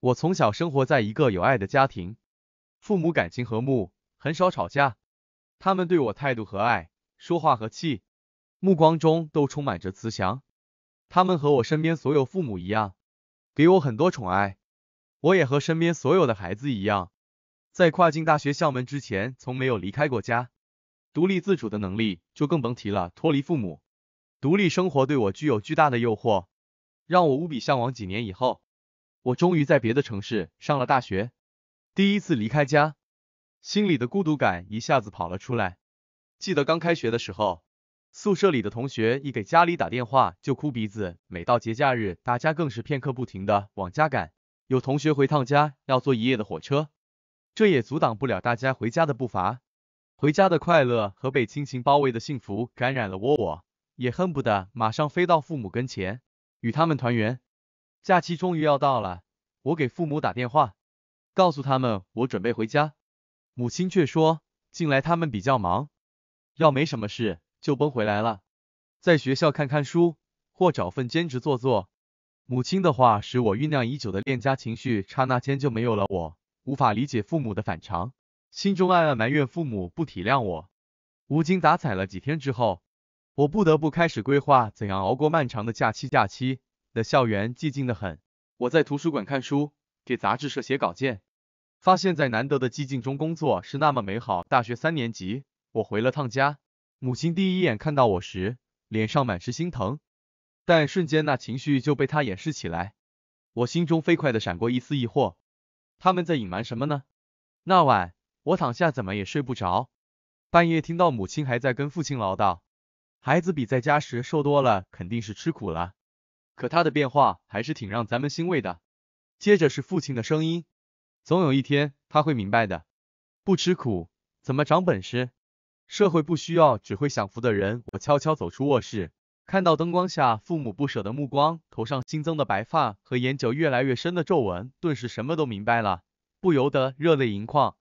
我从小生活在一个有爱的家庭，父母感情和睦，很少吵架，他们对我态度和蔼，说话和气，目光中都充满着慈祥。他们和我身边所有父母一样，给我很多宠爱。我也和身边所有的孩子一样，在跨进大学校门之前，从没有离开过家，独立自主的能力就更甭提了。脱离父母，独立生活对我具有巨大的诱惑，让我无比向往。几年以后。我终于在别的城市上了大学，第一次离开家，心里的孤独感一下子跑了出来。记得刚开学的时候，宿舍里的同学一给家里打电话就哭鼻子，每到节假日，大家更是片刻不停的往家赶。有同学回趟家要坐一夜的火车，这也阻挡不了大家回家的步伐。回家的快乐和被亲情包围的幸福感染了我，我也恨不得马上飞到父母跟前，与他们团圆。假期终于要到了，我给父母打电话，告诉他们我准备回家。母亲却说，近来他们比较忙，要没什么事就甭回来了，在学校看看书或找份兼职做做。母亲的话使我酝酿已久的恋家情绪刹那间就没有了。我无法理解父母的反常，心中暗暗埋怨父母不体谅我。无精打采了几天之后，我不得不开始规划怎样熬过漫长的假期。假期。的校园寂静的很，我在图书馆看书，给杂志社写稿件，发现在难得的寂静中工作是那么美好。大学三年级，我回了趟家，母亲第一眼看到我时，脸上满是心疼，但瞬间那情绪就被他掩饰起来。我心中飞快的闪过一丝疑惑，他们在隐瞒什么呢？那晚我躺下怎么也睡不着，半夜听到母亲还在跟父亲唠叨，孩子比在家时瘦多了，肯定是吃苦了。可他的变化还是挺让咱们欣慰的。接着是父亲的声音，总有一天他会明白的。不吃苦怎么长本事？社会不需要只会享福的人。我悄悄走出卧室，看到灯光下父母不舍的目光，头上新增的白发和眼角越来越深的皱纹，顿时什么都明白了，不由得热泪盈眶。